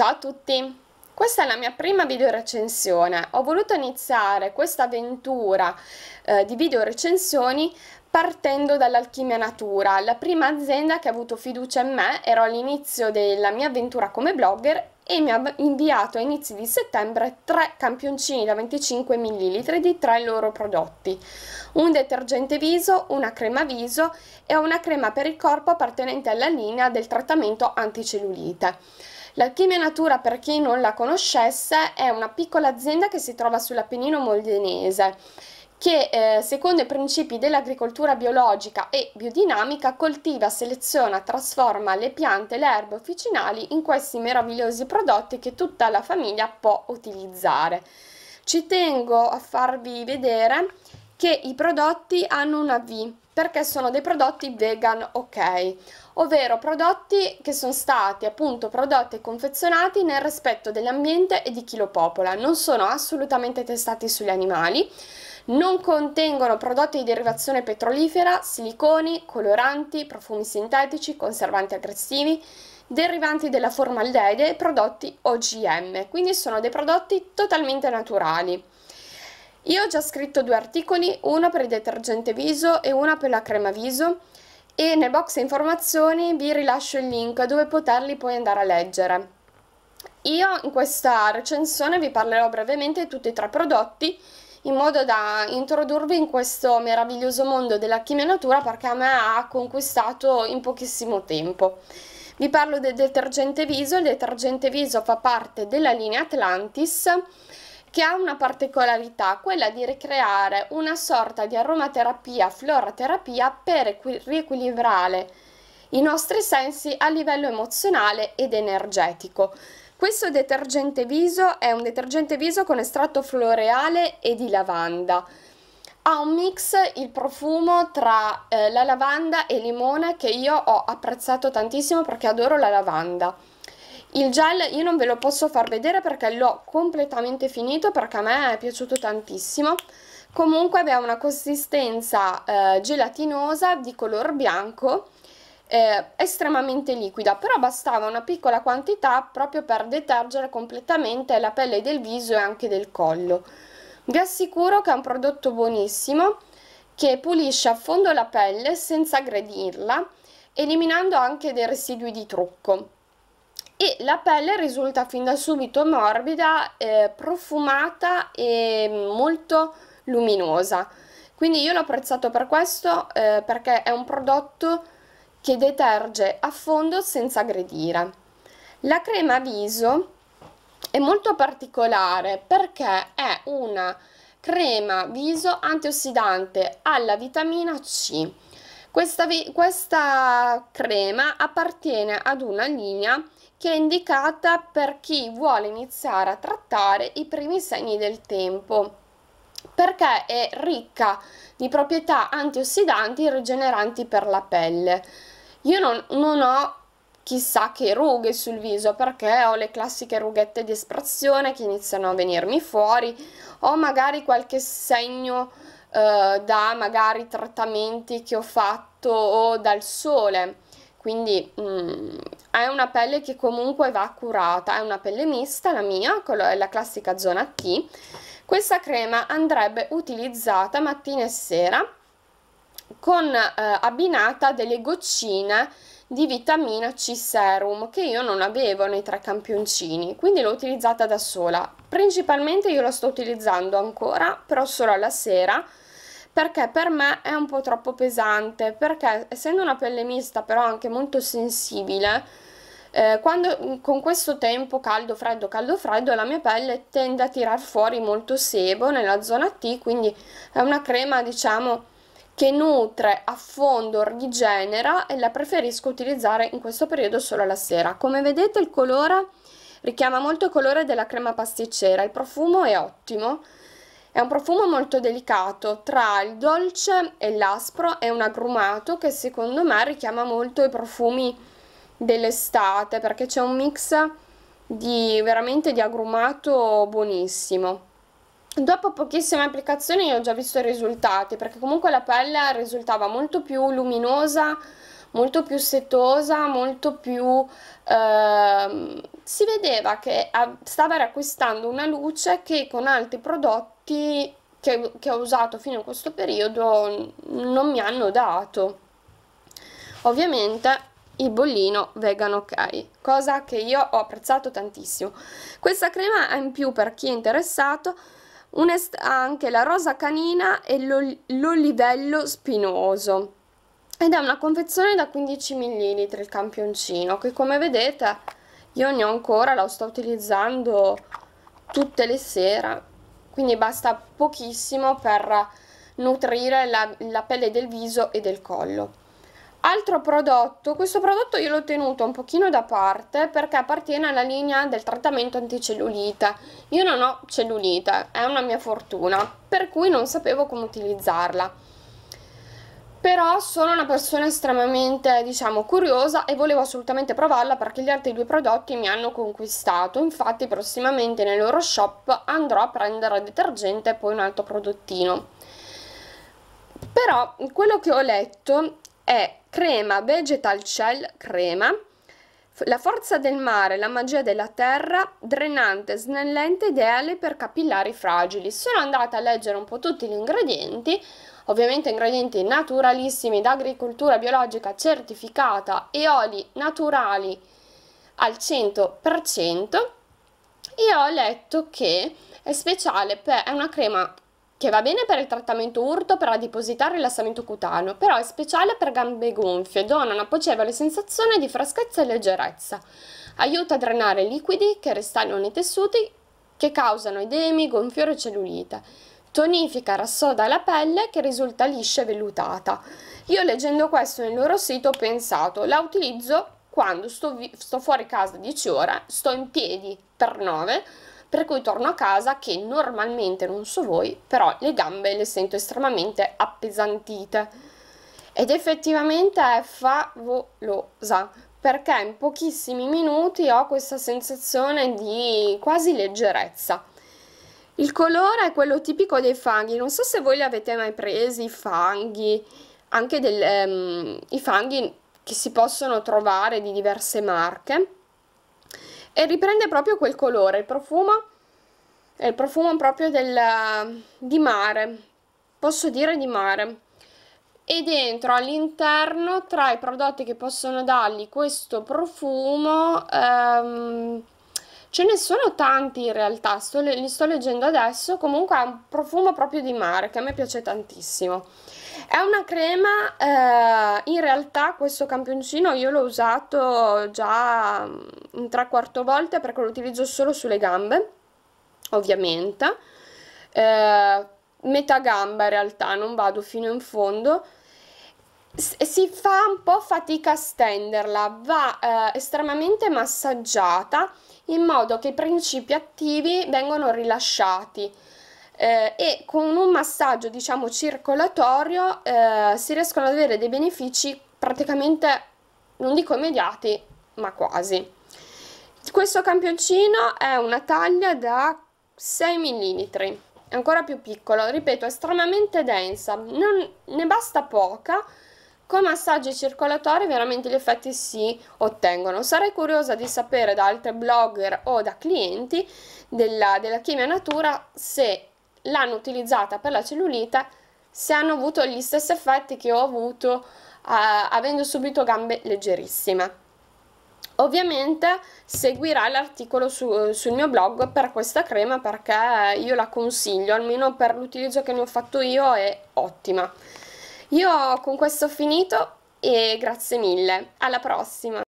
Ciao a tutti! Questa è la mia prima videorecensione. Ho voluto iniziare questa avventura eh, di videorecensioni partendo dall'Alchimia Natura, la prima azienda che ha avuto fiducia in me, ero all'inizio della mia avventura come blogger e mi ha inviato a inizi di settembre tre campioncini da 25 ml di tre loro prodotti, un detergente viso, una crema viso e una crema per il corpo appartenente alla linea del trattamento anticellulite. L'Alchimia Natura, per chi non la conoscesse, è una piccola azienda che si trova sull'Appennino Moldenese che eh, secondo i principi dell'agricoltura biologica e biodinamica coltiva, seleziona, trasforma le piante e le erbe officinali in questi meravigliosi prodotti che tutta la famiglia può utilizzare. Ci tengo a farvi vedere che i prodotti hanno una V perché sono dei prodotti vegan ok, ovvero prodotti che sono stati appunto prodotti e confezionati nel rispetto dell'ambiente e di chi lo popola, non sono assolutamente testati sugli animali, non contengono prodotti di derivazione petrolifera, siliconi, coloranti, profumi sintetici, conservanti aggressivi, derivanti della formaldeide e prodotti OGM, quindi sono dei prodotti totalmente naturali. Io ho già scritto due articoli, uno per il detergente viso e uno per la crema viso e nel box informazioni vi rilascio il link dove poterli poi andare a leggere. Io in questa recensione vi parlerò brevemente di tutti e tre i prodotti in modo da introdurvi in questo meraviglioso mondo della chimionatura perché a me ha conquistato in pochissimo tempo. Vi parlo del detergente viso, il detergente viso fa parte della linea Atlantis che ha una particolarità, quella di ricreare una sorta di aromaterapia, floraterapia per riequilibrare i nostri sensi a livello emozionale ed energetico. Questo detergente viso è un detergente viso con estratto floreale e di lavanda. Ha un mix, il profumo tra eh, la lavanda e limone che io ho apprezzato tantissimo perché adoro la lavanda il gel io non ve lo posso far vedere perché l'ho completamente finito perché a me è piaciuto tantissimo comunque aveva una consistenza eh, gelatinosa di color bianco eh, estremamente liquida però bastava una piccola quantità proprio per detergere completamente la pelle del viso e anche del collo vi assicuro che è un prodotto buonissimo che pulisce a fondo la pelle senza aggredirla eliminando anche dei residui di trucco e la pelle risulta fin da subito morbida, eh, profumata e molto luminosa. Quindi io l'ho apprezzato per questo eh, perché è un prodotto che deterge a fondo senza aggredire. La crema viso è molto particolare perché è una crema viso antiossidante alla vitamina C questa, questa crema appartiene ad una linea che è indicata per chi vuole iniziare a trattare i primi segni del tempo perché è ricca di proprietà antiossidanti e rigeneranti per la pelle. Io non, non, ho chissà che rughe sul viso perché ho le classiche rughette di espressione che iniziano a venirmi fuori, ho magari qualche segno eh, da magari trattamenti che ho fatto tatto o dal sole. Quindi mh, mm, è una pelle che comunque va curata, è una pelle mista la mia, è la classica zona T. Questa crema andrebbe utilizzata mattina e sera con eh, abbinata delle goccine di vitamina C serum che io non avevo nei tre campioncini quindi l'ho utilizzata da sola principalmente io la sto utilizzando ancora però solo alla sera perché per me è un po' troppo pesante, perché essendo una pelle mista però anche molto sensibile, eh, quando, mm, con questo tempo caldo, freddo, caldo, freddo, la mia pelle tende a tirar fuori molto sebo nella zona T, quindi è una crema diciamo che nutre, affondo, rigenera e la preferisco utilizzare in questo periodo solo la sera. Come vedete il colore richiama molto il colore della crema pasticcera, il profumo è ottimo, è un profumo molto delicato tra il dolce e l'aspro è un agrumato che secondo me richiama molto i profumi dell'estate perché c'è un mix di veramente di agrumato buonissimo. Dopo pochissime applicazioni ho già visto i risultati perché comunque la pelle risultava molto più luminosa, molto più setosa, molto più eh, si vedeva che stava riacquistando una luce che con altri prodotti che, che ho usato fino a questo periodo non mi hanno dato. Ovviamente il bollino vegan ok, cosa che io ho apprezzato tantissimo. Questa crema ha in più per chi è interessato anche la rosa canina e l'olivello spinoso ed è una confezione da 15 ml il campioncino che come vedete io ne ho ancora la sto utilizzando tutte le sere quindi basta pochissimo per nutrire la, la pelle del viso e del collo altro prodotto questo prodotto io l'ho tenuto un pochino da parte perché appartiene alla linea del trattamento anticellulite io non ho cellulite è una mia fortuna per cui non sapevo come utilizzarla però sono una persona estremamente diciamo curiosa e volevo assolutamente provarla perché gli altri due prodotti mi hanno conquistato infatti prossimamente nel loro shop andrò a prendere detergente e poi un altro prodottino però quello che ho letto è crema vegetal shell crema la forza del mare, la magia della terra, drenante, snellente, ideale per capillari fragili. Sono andata a leggere un po' tutti gli ingredienti, ovviamente ingredienti naturalissimi da agricoltura biologica certificata e oli naturali al 100% e ho letto che è speciale per è una crema che va bene per il trattamento urto, per adiposità e rilassamento cutaneo, però è speciale per gambe gonfie, dona una piacevole sensazione di freschezza e leggerezza, aiuta a drenare liquidi che restano nei tessuti che causano edemi, gonfiore e cellulite tonifica, rassoda la pelle che risulta liscia e vellutata. Io leggendo questo nel loro sito ho pensato, la utilizzo quando sto, sto fuori casa 10 ore, sto in piedi per 9, per cui torno a casa che normalmente, non so voi, però le gambe le sento estremamente appesantite. Ed effettivamente è favolosa, perché in pochissimi minuti ho questa sensazione di quasi leggerezza. Il colore è quello tipico dei fanghi, non so se voi li avete mai presi, i fanghi, anche del, ehm, i fanghi che si possono trovare di diverse marche. E riprende proprio quel colore, il profumo è il profumo proprio del, di mare, posso dire di mare. E dentro all'interno tra i prodotti che possono dargli questo profumo... Ehm, Ce ne sono tanti in realtà, sto li sto leggendo adesso, comunque ha un profumo proprio di mare che a me piace tantissimo. È una crema, eh, in realtà questo campioncino io l'ho usato già mm, un tre quarto volte perché lo utilizzo solo sulle gambe, ovviamente. Eh, metà gamba in realtà, non vado fino in fondo si fa un po' fatica a stenderla, va eh, estremamente massaggiata in modo che i principi attivi vengano rilasciati eh, e con un massaggio diciamo circolatorio eh, si riescono ad avere dei benefici praticamente non dico immediati ma quasi. Questo campioncino è una taglia da 6 mm, ancora più piccolo, ripeto estremamente densa, non, ne basta poca con massaggi circolatori veramente gli effetti si ottengono. Sarei curiosa di sapere da altri blogger o da clienti della, della Chimia Natura se l'hanno utilizzata per la cellulite, se hanno avuto gli stessi effetti che ho avuto eh, avendo subito gambe leggerissime. Ovviamente seguirà l'articolo su, sul mio blog per questa crema perché io la consiglio, almeno per l'utilizzo che ne ho fatto io è ottima. Io con questo ho finito e grazie mille, alla prossima!